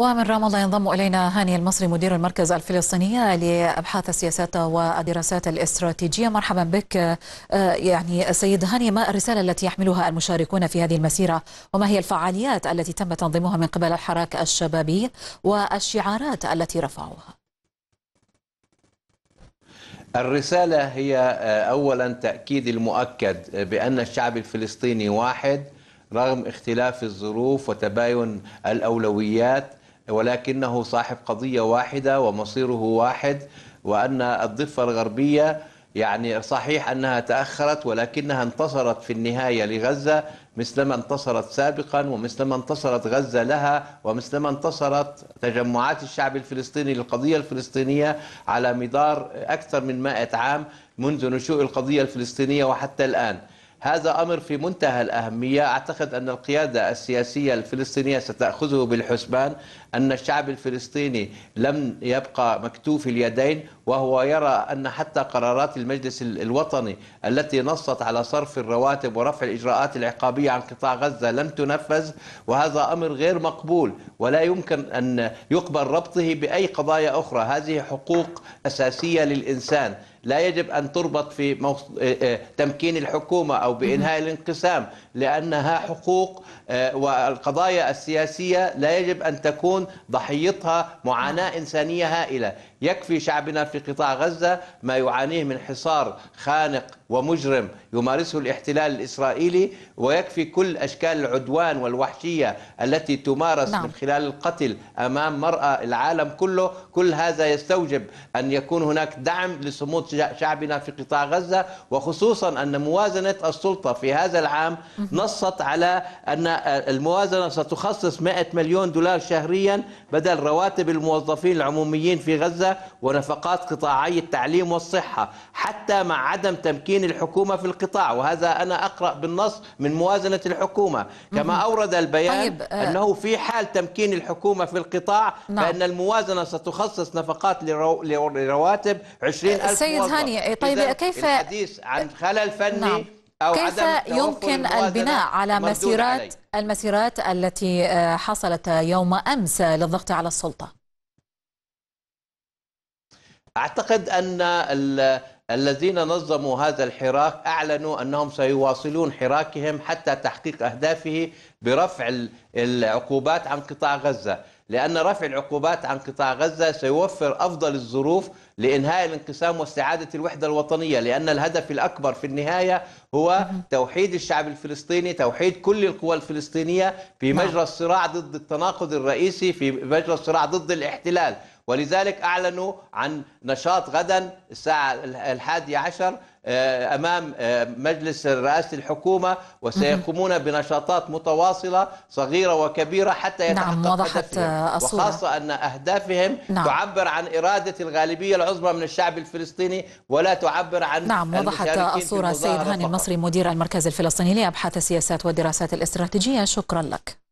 ومن رام الله ينضم إلينا هاني المصري مدير المركز الفلسطيني لأبحاث السياسات والدراسات الاستراتيجية مرحبا بك آه، يعني سيد هاني ما الرسالة التي يحملها المشاركون في هذه المسيرة وما هي الفعاليات التي تم تنظيمها من قبل الحراك الشبابي والشعارات التي رفعوها الرسالة هي آه، أولا تأكيد المؤكد بأن الشعب الفلسطيني واحد رغم اختلاف الظروف وتباين الاولويات ولكنه صاحب قضية واحدة ومصيره واحد وأن الضفة الغربية يعني صحيح أنها تأخرت ولكنها انتصرت في النهاية لغزة مثلما انتصرت سابقا ومثلما انتصرت غزة لها ومثلما انتصرت تجمعات الشعب الفلسطيني للقضية الفلسطينية على مدار أكثر من مائة عام منذ نشوء القضية الفلسطينية وحتى الآن هذا أمر في منتهى الأهمية أعتقد أن القيادة السياسية الفلسطينية ستأخذه بالحسبان أن الشعب الفلسطيني لم يبقى مكتوف اليدين وهو يرى أن حتى قرارات المجلس الوطني التي نصت على صرف الرواتب ورفع الإجراءات العقابية عن قطاع غزة لم تنفذ وهذا أمر غير مقبول ولا يمكن أن يقبل ربطه بأي قضايا أخرى هذه حقوق أساسية للإنسان لا يجب أن تربط في آه، آه، تمكين الحكومة أو بإنهاء الانقسام لأنها حقوق آه، والقضايا السياسية لا يجب أن تكون ضحيتها معاناة إنسانية هائلة يكفي شعبنا في قطاع غزة ما يعانيه من حصار خانق ومجرم يمارسه الاحتلال الإسرائيلي ويكفي كل أشكال العدوان والوحشية التي تمارس نعم. من خلال القتل أمام مرأة العالم كله كل هذا يستوجب أن يكون هناك دعم لصمود شعبنا في قطاع غزة وخصوصا أن موازنة السلطة في هذا العام نصت على أن آه، الموازنة ستخصص 100 مليون دولار شهريا بدل رواتب الموظفين العموميين في غزة ونفقات قطاعي التعليم والصحة حتى مع عدم تمكين الحكومة في القطاع وهذا أنا أقرأ بالنص من موازنة الحكومة كما أورد البيان طيب. آه، أنه في حال تمكين الحكومة في القطاع نعم. فإن الموازنة ستخصص نفقات لرواتب 20 ألف سيد هاني طيب كيف الحديث عن خلل فني نعم. أو كيف عدم يمكن البناء على مسيرات علي. المسيرات التي آه، حصلت يوم أمس للضغط على السلطة اعتقد ان الذين نظموا هذا الحراك اعلنوا انهم سيواصلون حراكهم حتى تحقيق اهدافه برفع العقوبات عن قطاع غزه، لان رفع العقوبات عن قطاع غزه سيوفر افضل الظروف لانهاء الانقسام واستعاده الوحده الوطنيه، لان الهدف الاكبر في النهايه هو توحيد الشعب الفلسطيني، توحيد كل القوى الفلسطينيه في نعم. مجرى الصراع ضد التناقض الرئيسي، في مجرى الصراع ضد الاحتلال. ولذلك أعلنوا عن نشاط غدا الساعة الحادية عشر آه، أمام آه، مجلس رئاسة الحكومة وسيقومون بنشاطات متواصلة صغيرة وكبيرة حتى نعم، يتحقق نعم وضحت الصورة وخاصة أن أهدافهم نعم. تعبر عن إرادة الغالبية العظمى من الشعب الفلسطيني ولا تعبر عن نعم وضحت الصورة سيد هاني المصري مدير المركز الفلسطيني لأبحاث السياسات والدراسات الاستراتيجية شكرا لك